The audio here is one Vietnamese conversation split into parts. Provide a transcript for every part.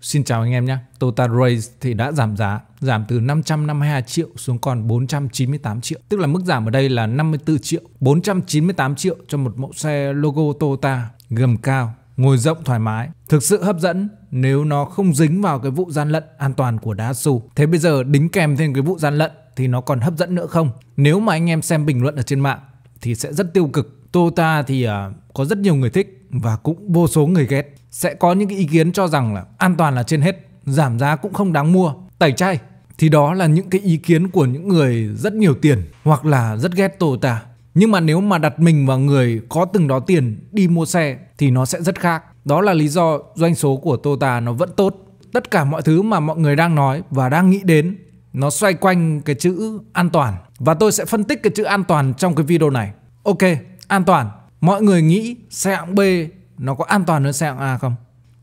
Xin chào anh em nhé. Total Race thì đã giảm giá, giảm từ 552 triệu xuống còn 498 triệu. Tức là mức giảm ở đây là 54 triệu, 498 triệu cho một mẫu xe logo Toyota gầm cao, ngồi rộng thoải mái. Thực sự hấp dẫn nếu nó không dính vào cái vụ gian lận an toàn của Dasu. Thế bây giờ đính kèm thêm cái vụ gian lận thì nó còn hấp dẫn nữa không? Nếu mà anh em xem bình luận ở trên mạng thì sẽ rất tiêu cực Tota thì uh, có rất nhiều người thích và cũng vô số người ghét. Sẽ có những cái ý kiến cho rằng là an toàn là trên hết, giảm giá cũng không đáng mua, tẩy chay. Thì đó là những cái ý kiến của những người rất nhiều tiền hoặc là rất ghét Tota. Nhưng mà nếu mà đặt mình vào người có từng đó tiền đi mua xe thì nó sẽ rất khác. Đó là lý do doanh số của Tota nó vẫn tốt. Tất cả mọi thứ mà mọi người đang nói và đang nghĩ đến nó xoay quanh cái chữ an toàn. Và tôi sẽ phân tích cái chữ an toàn trong cái video này. Ok, an toàn mọi người nghĩ xe hạng B nó có an toàn hơn xe hạng A không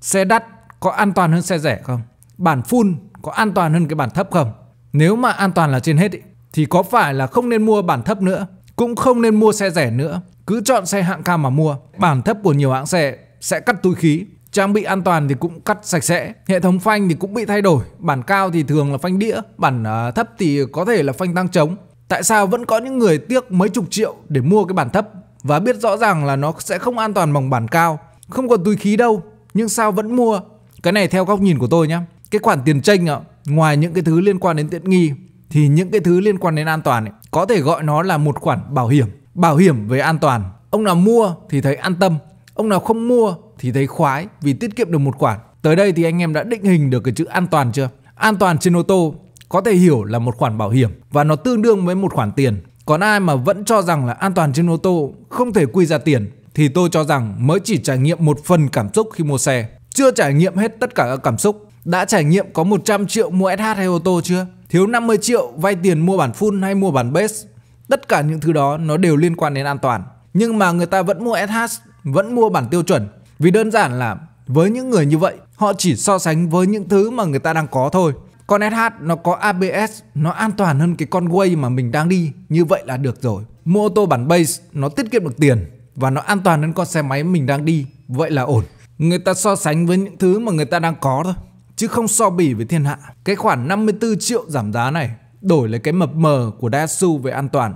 xe đắt có an toàn hơn xe rẻ không bản full có an toàn hơn cái bản thấp không nếu mà an toàn là trên hết ý, thì có phải là không nên mua bản thấp nữa cũng không nên mua xe rẻ nữa cứ chọn xe hạng cao mà mua bản thấp của nhiều hãng xe sẽ cắt túi khí trang bị an toàn thì cũng cắt sạch sẽ hệ thống phanh thì cũng bị thay đổi bản cao thì thường là phanh đĩa bản à, thấp thì có thể là phanh tăng trống tại sao vẫn có những người tiếc mấy chục triệu để mua cái bản thấp và biết rõ ràng là nó sẽ không an toàn bằng bản cao, không còn túi khí đâu, nhưng sao vẫn mua? Cái này theo góc nhìn của tôi nhé. Cái khoản tiền tranh ạ, ngoài những cái thứ liên quan đến tiện nghi thì những cái thứ liên quan đến an toàn ấy, có thể gọi nó là một khoản bảo hiểm, bảo hiểm về an toàn. Ông nào mua thì thấy an tâm, ông nào không mua thì thấy khoái vì tiết kiệm được một khoản. Tới đây thì anh em đã định hình được cái chữ an toàn chưa? An toàn trên ô tô có thể hiểu là một khoản bảo hiểm và nó tương đương với một khoản tiền còn ai mà vẫn cho rằng là an toàn trên ô tô không thể quy ra tiền thì tôi cho rằng mới chỉ trải nghiệm một phần cảm xúc khi mua xe. Chưa trải nghiệm hết tất cả các cảm xúc. Đã trải nghiệm có 100 triệu mua SH hay ô tô chưa? Thiếu 50 triệu vay tiền mua bản full hay mua bản base? Tất cả những thứ đó nó đều liên quan đến an toàn. Nhưng mà người ta vẫn mua SH, vẫn mua bản tiêu chuẩn. Vì đơn giản là với những người như vậy, họ chỉ so sánh với những thứ mà người ta đang có thôi con SH nó có ABS nó an toàn hơn cái con Way mà mình đang đi như vậy là được rồi mua ô tô bản base nó tiết kiệm được tiền và nó an toàn hơn con xe máy mình đang đi vậy là ổn người ta so sánh với những thứ mà người ta đang có thôi chứ không so bỉ với thiên hạ cái khoản 54 triệu giảm giá này đổi lấy cái mập mờ của Daihatsu về an toàn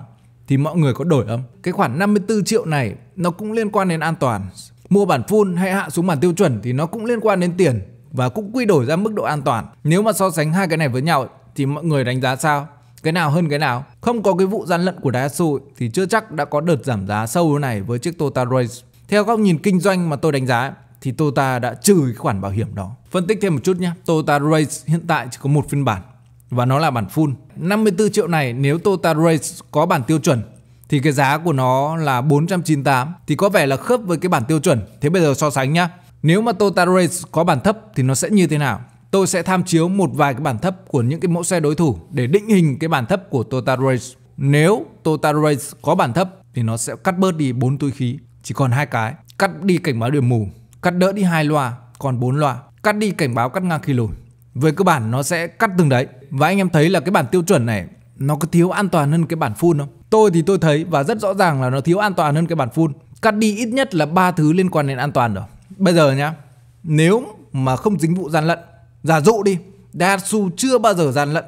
thì mọi người có đổi không? Cái khoản 54 triệu này nó cũng liên quan đến an toàn. Mua bản full hay hạ xuống bản tiêu chuẩn thì nó cũng liên quan đến tiền và cũng quy đổi ra mức độ an toàn. Nếu mà so sánh hai cái này với nhau thì mọi người đánh giá sao? Cái nào hơn cái nào? Không có cái vụ gian lận của Daihatsu thì chưa chắc đã có đợt giảm giá sâu này với chiếc Toyota Race. Theo góc nhìn kinh doanh mà tôi đánh giá thì Toyota đã trừ cái khoản bảo hiểm đó. Phân tích thêm một chút nhé, Toyota Race hiện tại chỉ có một phiên bản và nó là bản full. 54 triệu này nếu Toyota Race có bản tiêu chuẩn thì cái giá của nó là 498 thì có vẻ là khớp với cái bản tiêu chuẩn. Thế bây giờ so sánh nhá. Nếu mà Toyota Race có bản thấp thì nó sẽ như thế nào? Tôi sẽ tham chiếu một vài cái bản thấp của những cái mẫu xe đối thủ để định hình cái bản thấp của Toyota Race. Nếu Toyota Race có bản thấp thì nó sẽ cắt bớt đi bốn túi khí, chỉ còn hai cái. Cắt đi cảnh báo điểm mù, cắt đỡ đi hai loa, còn bốn loa. Cắt đi cảnh báo cắt ngang khi lùi. Về cơ bản nó sẽ cắt từng đấy. Và anh em thấy là cái bản tiêu chuẩn này nó có thiếu an toàn hơn cái bản full không? Tôi thì tôi thấy và rất rõ ràng là nó thiếu an toàn hơn cái bản full. Cắt đi ít nhất là ba thứ liên quan đến an toàn rồi bây giờ nhá nếu mà không dính vụ gian lận giả dụ đi Datsu chưa bao giờ gian lận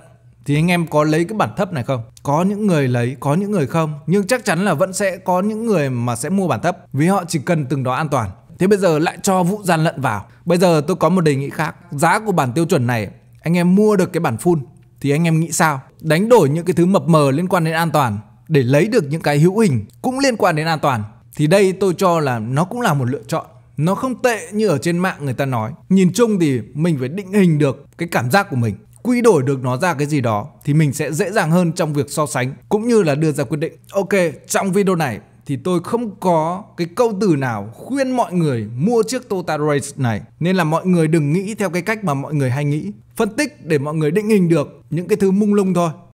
thì anh em có lấy cái bản thấp này không? Có những người lấy, có những người không Nhưng chắc chắn là vẫn sẽ có những người mà sẽ mua bản thấp Vì họ chỉ cần từng đó an toàn Thế bây giờ lại cho vụ gian lận vào Bây giờ tôi có một đề nghị khác Giá của bản tiêu chuẩn này Anh em mua được cái bản full Thì anh em nghĩ sao? Đánh đổi những cái thứ mập mờ liên quan đến an toàn Để lấy được những cái hữu hình Cũng liên quan đến an toàn Thì đây tôi cho là nó cũng là một lựa chọn nó không tệ như ở trên mạng người ta nói nhìn chung thì mình phải định hình được cái cảm giác của mình quy đổi được nó ra cái gì đó thì mình sẽ dễ dàng hơn trong việc so sánh cũng như là đưa ra quyết định ok trong video này thì tôi không có cái câu từ nào khuyên mọi người mua chiếc Total Race này nên là mọi người đừng nghĩ theo cái cách mà mọi người hay nghĩ phân tích để mọi người định hình được những cái thứ mung lung thôi